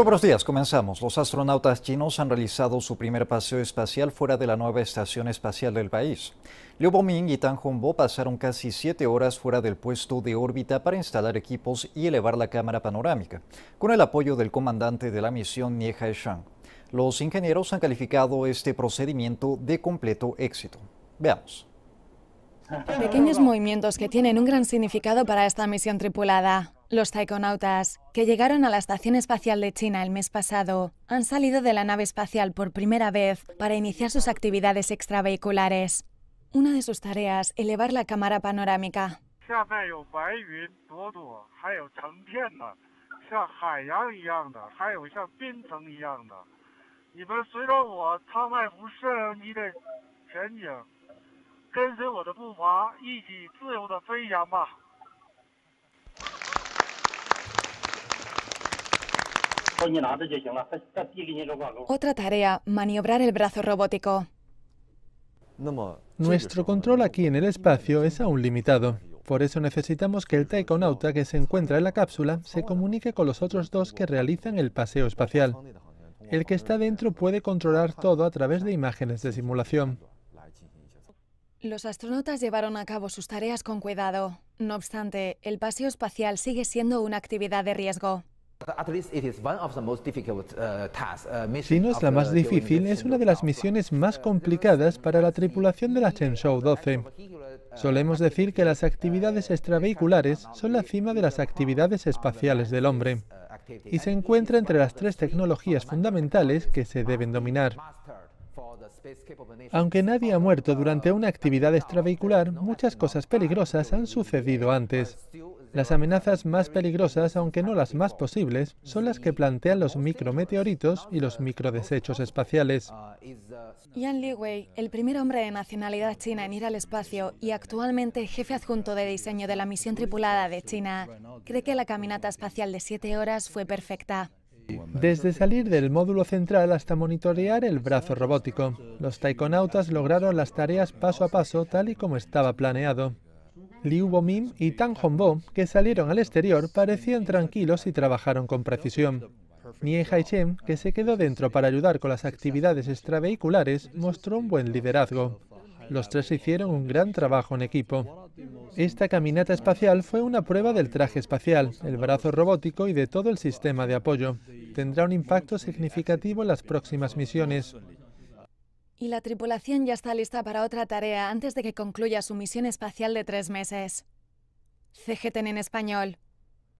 buenos días, comenzamos. Los astronautas chinos han realizado su primer paseo espacial fuera de la nueva estación espacial del país. Liu Boming y Tan Hongbo pasaron casi siete horas fuera del puesto de órbita para instalar equipos y elevar la cámara panorámica, con el apoyo del comandante de la misión Nie Haisheng. Los ingenieros han calificado este procedimiento de completo éxito. Veamos. Pequeños movimientos que tienen un gran significado para esta misión tripulada. Los taikonautas, que llegaron a la Estación Espacial de China el mes pasado, han salido de la nave espacial por primera vez para iniciar sus actividades extravehiculares. Una de sus tareas, elevar la cámara panorámica. Otra tarea, maniobrar el brazo robótico. Nuestro control aquí en el espacio es aún limitado. Por eso necesitamos que el taikonauta que se encuentra en la cápsula se comunique con los otros dos que realizan el paseo espacial. El que está dentro puede controlar todo a través de imágenes de simulación. Los astronautas llevaron a cabo sus tareas con cuidado. No obstante, el paseo espacial sigue siendo una actividad de riesgo. Si no es la más difícil, es una de las misiones más complicadas para la tripulación de la Shenzhou 12. Solemos decir que las actividades extravehiculares son la cima de las actividades espaciales del hombre y se encuentra entre las tres tecnologías fundamentales que se deben dominar. Aunque nadie ha muerto durante una actividad extravehicular, muchas cosas peligrosas han sucedido antes. Las amenazas más peligrosas, aunque no las más posibles, son las que plantean los micrometeoritos y los microdesechos espaciales. Yan Liwei, el primer hombre de nacionalidad china en ir al espacio y actualmente jefe adjunto de diseño de la misión tripulada de China, cree que la caminata espacial de siete horas fue perfecta. Desde salir del módulo central hasta monitorear el brazo robótico, los taikonautas lograron las tareas paso a paso tal y como estaba planeado. Liu Mim y Tang Hongbo, que salieron al exterior, parecían tranquilos y trabajaron con precisión. Nie Haicheng, que se quedó dentro para ayudar con las actividades extravehiculares, mostró un buen liderazgo. Los tres hicieron un gran trabajo en equipo. Esta caminata espacial fue una prueba del traje espacial, el brazo robótico y de todo el sistema de apoyo. Tendrá un impacto significativo en las próximas misiones. Y la tripulación ya está lista para otra tarea antes de que concluya su misión espacial de tres meses. CGTN en español.